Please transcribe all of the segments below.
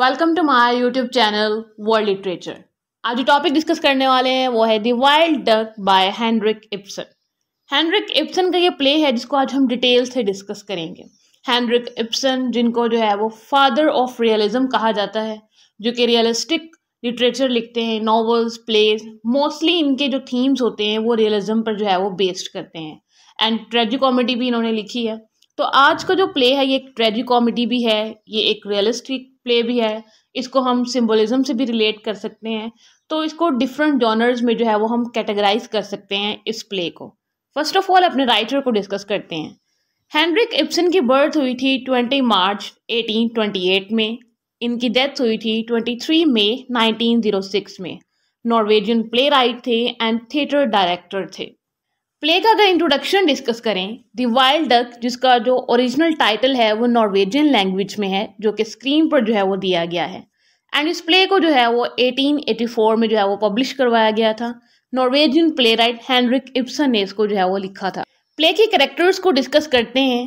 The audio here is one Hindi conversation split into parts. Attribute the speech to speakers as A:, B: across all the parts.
A: welcome to my YouTube channel world literature आज जो टॉपिक डिस्कस करने वाले हैं वो है the wild duck by Henrik Ibsen Henrik Ibsen का ये प्ले है जिसको आज हम डिटेल से डिस्कस करेंगे हैंनरिक इप्सन जिनको जो है वो फादर ऑफ रियलिज्म कहा जाता है जो कि रियलिस्टिक लिटरेचर लिखते हैं नॉवल्स प्लेज मोस्टली इनके जो थीम्स होते हैं वो रियलिज्म पर जो है वो बेस्ड करते हैं एंड ट्रेजिक कॉमेडी भी इन्होंने लिखी है तो आज का जो प्ले है ये एक ट्रेजिक कॉमेडी भी है ये एक रियलिस्टिक प्ले भी है इसको हम सिम्बोलिज्म से भी रिलेट कर सकते हैं तो इसको डिफरेंट जॉनर्स में जो है वो हम कैटेगराइज कर सकते हैं इस प्ले को फर्स्ट ऑफ ऑल अपने राइटर को डिस्कस करते हैं हैंनरिक इप्सन की बर्थ हुई थी 20 मार्च 1828 में इनकी डेथ हुई थी 23 मई 1906 में नॉर्वेजियन प्ले राइट थे एंड थिएटर डायरेक्टर थे प्ले का अगर इंट्रोडक्शन डिस्कस करें दी वाइल्ड डक जिसका जो ओरिजिनल टाइटल है वो नॉर्वेजियन लैंग्वेज में है जो कि स्क्रीन पर जो है वो दिया गया है एंड इस प्ले को जो है वो 1884 में जो है वो पब्लिश करवाया गया था Norwegian playwright Henrik Ibsen ने इसको जो है वो लिखा था प्ले के करेक्टर्स को डिस्कस करते हैं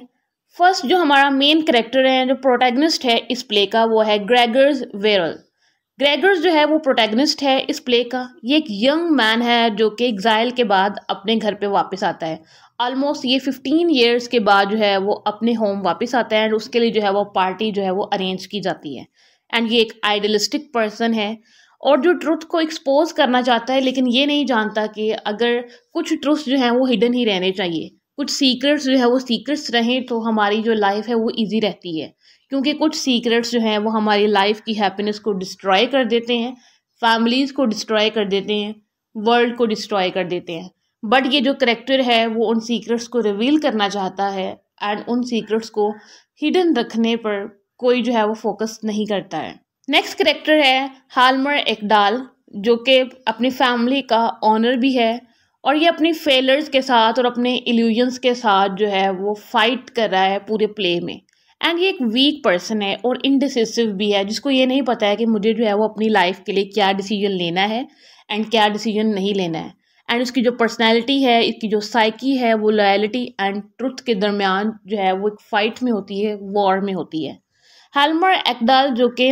A: फर्स्ट जो हमारा मेन करेक्टर है जो प्रोटेगनिस्ट है इस प्ले का वो है ग्रेगर्स वेरल ग्रेगर्स जो है वो प्रोटैगनिस्ट है इस प्ले का ये एक यंग मैन है जो कि एग्जाइल के बाद अपने घर पे वापस आता है ऑलमोस्ट ये फिफ्टीन ईयर्स के बाद जो है वो अपने होम वापस आता है एंड उसके लिए जो है वो पार्टी जो है वो अरेंज की जाती है एंड ये एक आइडियलिस्टिक पर्सन है और जो ट्रुथ को एक्सपोज करना चाहता है लेकिन ये नहीं जानता कि अगर कुछ ट्रुथ जो हैं वो हिडन ही रहने चाहिए कुछ सीक्रेट्स जो है वो सीक्रेट्स रहें तो हमारी जो लाइफ है वो इजी रहती है क्योंकि कुछ सीक्रेट्स जो हैं वो हमारी लाइफ की हैप्पीनेस को डिस्ट्रॉय कर देते हैं फैमिलीज़ को डिस्ट्रॉय कर देते हैं वर्ल्ड को डिस्ट्रॉय कर देते हैं बट ये जो करेक्टर है वो उन सीक्रेट्स को रिवील करना चाहता है एंड उन सीक्रेट्स को हिडन रखने पर कोई जो है वो फोकस नहीं करता है नेक्स्ट करेक्टर है हालमर एकडाल जो कि अपनी फैमिली का ऑनर भी है और ये अपनी फेलर्स के साथ और अपने इल्यूजन्स के साथ जो है वो फाइट कर रहा है पूरे प्ले में एंड ये एक वीक पर्सन है और इनडिसिसिव भी है जिसको ये नहीं पता है कि मुझे जो है वो अपनी लाइफ के लिए क्या डिसीजन लेना है एंड क्या डिसीजन नहीं लेना है एंड इसकी जो पर्सनैलिटी है इसकी जो साइकी है वो लॉयलिटी एंड ट्रुथ के दरमियान जो है वो एक फ़ाइट में होती है वॉर में होती है हेलमर एक्डाल जो कि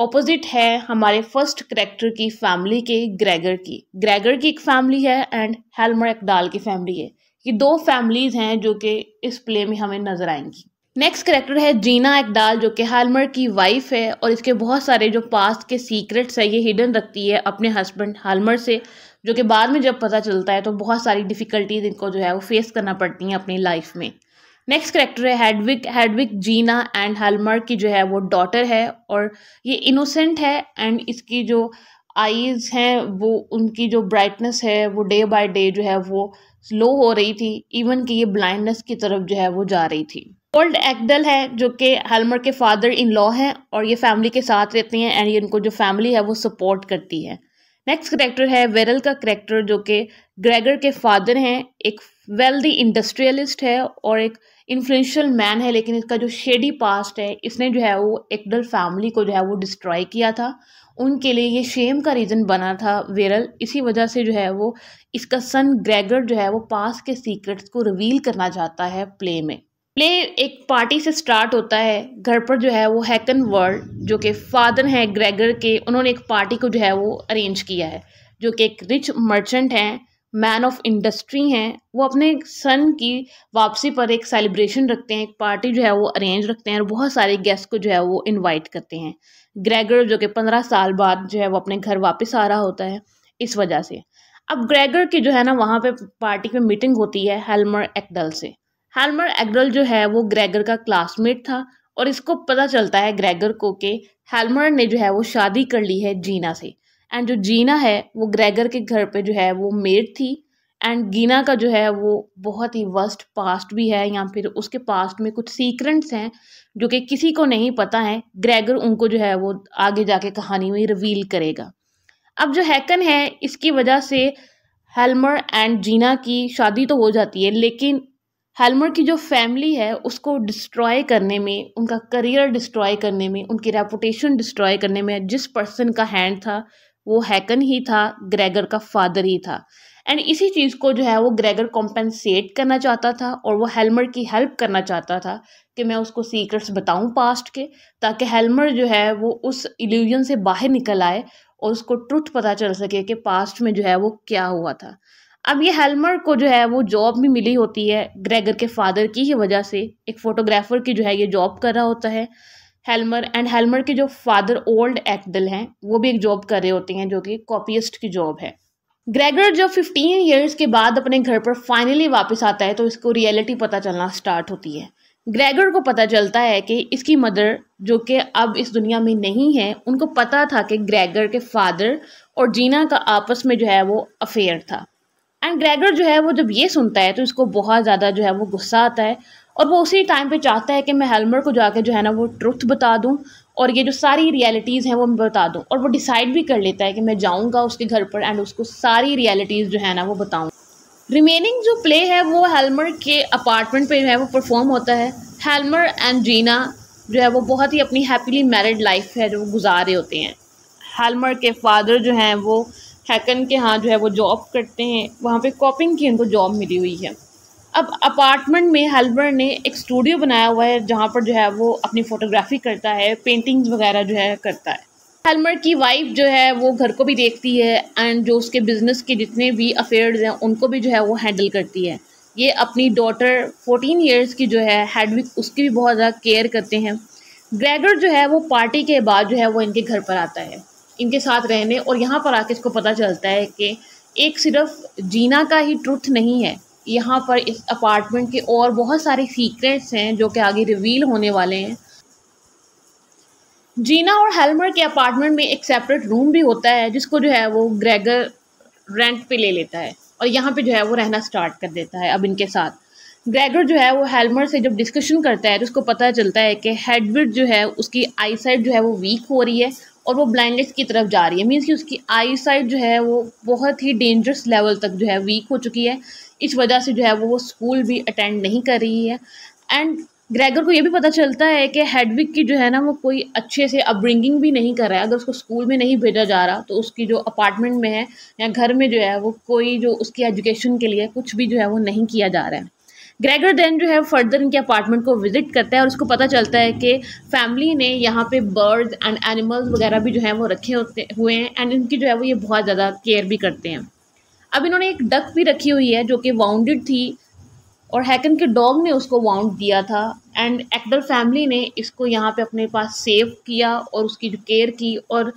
A: ऑपोजिट है हमारे फर्स्ट करेक्टर की फैमिली के ग्रेगर की ग्रेगर की एक फैमिली है एंड हेलमर एकडाल की फैमिली है ये दो फैमिलीज हैं जो कि इस प्ले में हमें नजर आएंगी नेक्स्ट करेक्टर है जीना एकडाल जो कि हेलमर की वाइफ है और इसके बहुत सारे जो पास्ट के सीक्रेट्स है ये हिडन रखती है अपने हस्बैंड हेलमर से जो कि बाद में जब पता चलता है तो बहुत सारी डिफ़िकल्टीज इनको जो है वो फेस करना पड़ती हैं अपनी लाइफ में नेक्स्ट करेक्टर है हैडविक हैडविक जीना एंड हेलमर की जो है वो डॉटर है और ये इनोसेंट है एंड इसकी जो आईज हैं वो उनकी जो ब्राइटनेस है वो डे बाय डे जो है वो स्लो हो रही थी इवन कि ये ब्लाइंडनेस की तरफ जो है वो जा रही थी ओल्ड एक्डल है जो कि हेलमर के फादर इन लॉ हैं और ये फैमिली के साथ रहती हैं एंड ये इनको जो फैमिली है वो सपोर्ट करती है नेक्स्ट करेक्टर है वेरल का करेक्टर जो कि ग्रेगर के फादर हैं एक वेल्दी इंडस्ट्रियलिस्ट है और एक इन्फ्लुएंशियल मैन है लेकिन इसका जो शेडी पास्ट है इसने जो है वो एक्डल फैमिली को जो है वो डिस्ट्रॉय किया था उनके लिए ये शेम का रीज़न बना था वेरल इसी वजह से जो है वो इसका सन ग्रेगर जो है वो पास के सीक्रेट्स को रिवील करना चाहता है प्ले में प्ले एक पार्टी से स्टार्ट होता है घर पर जो है वो हैकन वर्ल्ड जो कि फादर हैं ग्रेगर के उन्होंने एक पार्टी को जो है वो अरेंज किया है जो कि एक रिच मर्चेंट हैं मैन ऑफ इंडस्ट्री हैं वो अपने सन की वापसी पर एक सेलिब्रेशन रखते हैं एक पार्टी जो है वो अरेंज रखते हैं और बहुत सारे गेस्ट को जो है वो इनवाइट करते हैं ग्रेगर जो कि पंद्रह साल बाद जो है वो अपने घर वापस आ रहा होता है इस वजह से अब ग्रेगर की जो है ना वहाँ पे पार्टी में मीटिंग होती है हेलमर एक्डल से हेलमर एक्डल जो है वो ग्रेगर का क्लासमेट था और इसको पता चलता है ग्रेगर को कि हेलमर ने जो है वो शादी कर ली है जीना से एंड जो जीना है वो ग्रेगर के घर पे जो है वो मेड थी एंड गीना का जो है वो बहुत ही वर्स्ट पास्ट भी है या फिर उसके पास्ट में कुछ सीक्रेट्स हैं जो कि किसी को नहीं पता है ग्रेगर उनको जो है वो आगे जाके कहानी में रिवील करेगा अब जो हैकन है इसकी वजह से हेलमर एंड जीना की शादी तो हो जाती है लेकिन हेलमर की जो फैमिली है उसको डिस्ट्रॉय करने में उनका करियर डिस्ट्रॉय करने में उनकी रेपुटेशन डिस्ट्रॉय करने में जिस पर्सन का हैंड था वो हैकन ही था ग्रेगर का फादर ही था एंड इसी चीज़ को जो है वो ग्रेगर कॉम्पेंसेट करना चाहता था और वो हेलमर की हेल्प करना चाहता था कि मैं उसको सीक्रेट्स बताऊं पास्ट के ताकि हेलमर जो है वो उस इल्यूजन से बाहर निकल आए और उसको ट्रुथ पता चल सके कि पास्ट में जो है वो क्या हुआ था अब ये हेलमर को जो है वो जॉब भी मिली होती है ग्रेगर के फादर की ही वजह से एक फ़ोटोग्राफ़र की जो है ये जॉब कर रहा होता है हेलमर एंड हेलमर के जो फादर ओल्ड एक्डल हैं वो भी एक जॉब कर रहे होते हैं जो कि कॉपीस्ट की जॉब है ग्रेगर जब 15 ईयर्स के बाद अपने घर पर फाइनली वापस आता है तो इसको रियलिटी पता चलना स्टार्ट होती है ग्रेगर को पता चलता है कि इसकी मदर जो कि अब इस दुनिया में नहीं है उनको पता था कि ग्रेगर के फादर और जीना का आपस में जो है वो अफेयर था एंड ग्रेगर जो है वो जब ये सुनता है तो इसको बहुत ज़्यादा जो है वो गुस्सा आता है और वो उसी टाइम पे चाहता है कि मैं हेलमर को जाके जो है ना वो ट्रुथ बता दूँ और ये जो सारी रियलिटीज़ हैं वो मैं बता दूँ और वो डिसाइड भी कर लेता है कि मैं जाऊँगा उसके घर पर एंड उसको सारी रियलिटीज़ जो है ना वो बताऊँ रिमेनिंग जो प्ले है वो हेलमर के अपार्टमेंट पे जो है वो परफॉर्म होता है हेलमर एंड जीना जो है वो बहुत ही अपनी हैप्पीली मैरिड लाइफ है जो गुजार रहे होते हैं हेलमर के फादर जो हैं वो हैकन के यहाँ जो है वो जॉब करते हैं वहाँ पर कॉपिंग की उनको जॉब मिली हुई है अब अपार्टमेंट में हेल्बर ने एक स्टूडियो बनाया हुआ है जहाँ पर जो है वो अपनी फ़ोटोग्राफी करता है पेंटिंग्स वगैरह जो है करता है हेलमर की वाइफ जो है वो घर को भी देखती है एंड जो उसके बिजनेस के जितने भी अफेयर्स हैं उनको भी जो है वो हैंडल करती है ये अपनी डॉटर फोर्टीन ईयर्स की जो है हेडविक उसकी भी बहुत ज़्यादा केयर करते हैं ग्रेगर जो है वो पार्टी के बाद जो है वो इनके घर पर आता है इनके साथ रहने और यहाँ पर आके इसको पता चलता है कि एक सिर्फ जीना का ही ट्रुथ नहीं है यहाँ पर इस अपार्टमेंट के और बहुत सारे सीक्रेट्स हैं जो कि आगे रिवील होने वाले हैं जीना और हेलमर के अपार्टमेंट में एक सेपरेट रूम भी होता है जिसको जो है वो ग्रेगर रेंट पे ले लेता है और यहाँ पे जो है वो रहना स्टार्ट कर देता है अब इनके साथ ग्रेगर जो है वो हेलमर से जब डिस्कशन करता है तो उसको पता चलता है कि हेडविड जो है उसकी आई साइड जो है वो वीक हो रही है और वो ब्लाइंडनेस की तरफ जा रही है मीन्स कि उसकी आई साइड जो है वो बहुत ही डेंजरस लेवल तक जो है वीक हो चुकी है इस वजह से जो है वो वो स्कूल भी अटेंड नहीं कर रही है एंड ग्रेगर को ये भी पता चलता है कि हेडविक की जो है ना वो कोई अच्छे से अपब्रिंगिंग भी नहीं कर रहा है अगर उसको स्कूल में नहीं भेजा जा रहा तो उसकी जो अपार्टमेंट में है या घर में जो है वो कोई जो उसकी एजुकेशन के लिए कुछ भी जो है वो नहीं किया जा रहा है ग्रेगर देन जो है फर्दर इनके अपार्टमेंट को विजिट करता है और उसको पता चलता है कि फैमिली ने यहाँ पे बर्ड्स एंड एनिमल्स वगैरह भी जो है वो रखे होते हुए हैं एंड इनकी जो है वो ये बहुत ज़्यादा केयर भी करते हैं अब इन्होंने एक डक भी रखी हुई है जो कि वाउंडेड थी और हैकन के डॉग ने उसको वाउंड दिया था एंड एक्टर फैमिली ने इसको यहाँ पे अपने पास सेव किया और उसकी जो केयर की और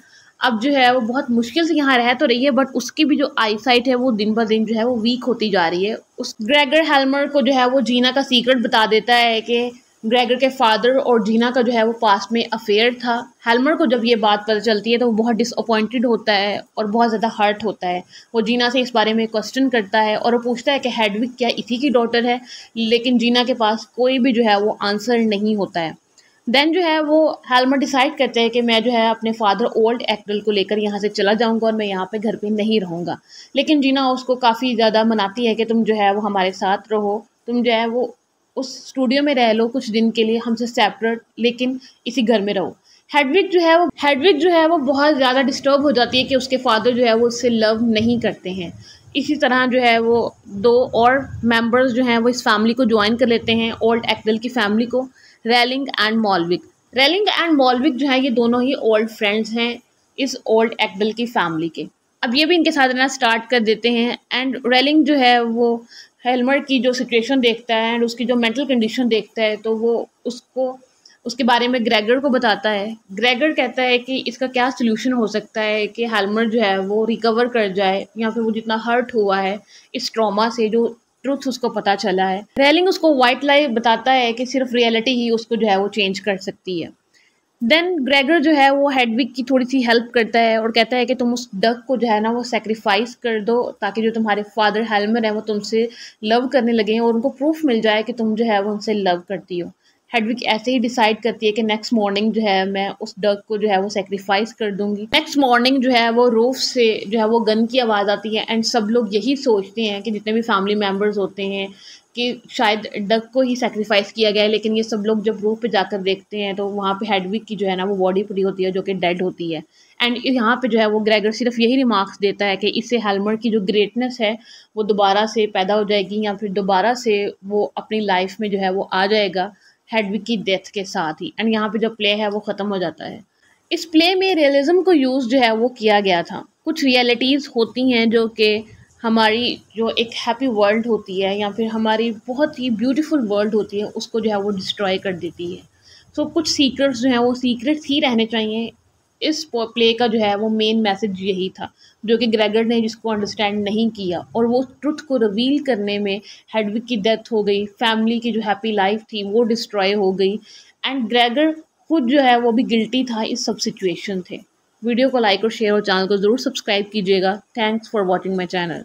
A: अब जो है वो बहुत मुश्किल से यहाँ रह तो रही है बट उसकी भी जो आईसाइट है वो दिन ब दिन जो है वो वीक होती जा रही है उस ग्रेगर हेलमर को जो है वो जीना का सीक्रेट बता देता है कि ग्रेगर के फादर और जीना का जो है वो पास्ट में अफेयर था हेलमर को जब ये बात पता चलती है तो वो बहुत डिसअपॉइंटेड होता है और बहुत ज़्यादा हर्ट होता है वो जीना से इस बारे में क्वेश्चन करता है और वो पूछता है कि हेडविक क्या इसी की डॉटर है लेकिन जीना के पास कोई भी जो है वो आंसर नहीं होता है देन जो है वो हेलमर डिसाइड करते हैं कि मैं जो है अपने फादर ओल्ड एक्टल को लेकर यहाँ से चला जाऊँगा और मैं यहाँ पर घर पर नहीं रहूँगा लेकिन जीना उसको काफ़ी ज़्यादा मनाती है कि तुम जो है वो हमारे साथ रहो तुम जो है वो उस स्टूडियो में रह लो कुछ दिन के लिए हमसे सेपरेट लेकिन इसी घर में रहो हेडविक जो है वो हेडविक जो है वो बहुत ज़्यादा डिस्टर्ब हो जाती है कि उसके फादर जो है वो उससे लव नहीं करते हैं इसी तरह जो है वो दो और मेंबर्स जो हैं वो इस फैमिली को ज्वाइन कर लेते हैं ओल्ड एक्टल की फैमिली को Relling and Molvik Relling and Molvik जो है ये दोनों ही ओल्ड फ्रेंड्स हैं इस ओल्ड एक्टल की फैमिली के अब ये भी इनके साथ रहना स्टार्ट कर देते हैं एंड रेलिंग जो है वो हेलमर की जो सिचुएशन देखता है एंड उसकी जो मेंटल कंडीशन देखता है तो वो उसको उसके बारे में ग्रेगर को बताता है ग्रेगर कहता है कि इसका क्या सोल्यूशन हो सकता है कि हेलमेट जो है वो रिकवर कर जाए या फिर वो जितना हर्ट हुआ है इस ट्रॉमा से जो ट्रुथ उसको पता चला है रेलिंग उसको वाइट लाइफ बताता है कि सिर्फ रियलिटी ही उसको जो है वो चेंज कर सकती है देन ग्रेगर जो है वो हेडविक की थोड़ी सी हेल्प करता है और कहता है कि तुम उस डक को जो है ना वो सेक्रीफाइस कर दो ताकि जो तुम्हारे फादर हेलमर हैं वो तुमसे लव करने लगे और उनको प्रूफ मिल जाए कि तुम जो है वो उनसे लव करती हो हेडविक ऐसे ही डिसाइड करती है कि नेक्स्ट मॉर्निंग जो है मैं उस डग को जो है वो सेक्रीफाइस कर दूंगी नेक्स्ट मॉर्निंग जो है वो रूफ से जो है वो गन की आवाज़ आती है एंड सब लोग यही सोचते हैं कि जितने भी फैमिली मेम्बर्स होते हैं कि शायद डग को ही सेक्रीफाइस किया गया है लेकिन ये सब लोग जब रूफ पे जाकर देखते हैं तो वहाँ पे हेडविक की जो है ना वो बॉडी पड़ी होती है जो कि डेड होती है एंड यहाँ पे जो है वो ग्रेगर सिर्फ यही रिमार्क्स देता है कि इससे हेलमर की जो ग्रेटनेस है वो दोबारा से पैदा हो जाएगी या फिर दोबारा से वो अपनी लाइफ में जो है वो आ जाएगा हेडविक की डेथ के साथ ही एंड यहाँ पे जो प्ले है वो ख़त्म हो जाता है इस प्ले में रियलिज़म को यूज़ जो है वो किया गया था कुछ रियलिटीज़ होती हैं जो कि हमारी जो एक हैप्पी वर्ल्ड होती है या फिर हमारी बहुत ही ब्यूटीफुल वर्ल्ड होती है उसको जो है वो डिस्ट्रॉय कर देती है सो so, कुछ सीक्रेट्स जो हैं वो सीक्रेट्स ही रहने चाहिए इस प्ले का जो है वो मेन मैसेज यही था जो कि ग्रेगर ने जिसको अंडरस्टैंड नहीं किया और वो ट्रुथ को रिवील करने में हेडविक की डेथ हो गई फैमिली की जो हैप्पी लाइफ थी वो डिस्ट्रॉय हो गई एंड ग्रेगर खुद जो है वो भी गिल्टी था इस सब सिचुएशन थे वीडियो को लाइक और शेयर और चैनल को ज़रूर सब्सक्राइब कीजिएगा thanks for watching my channel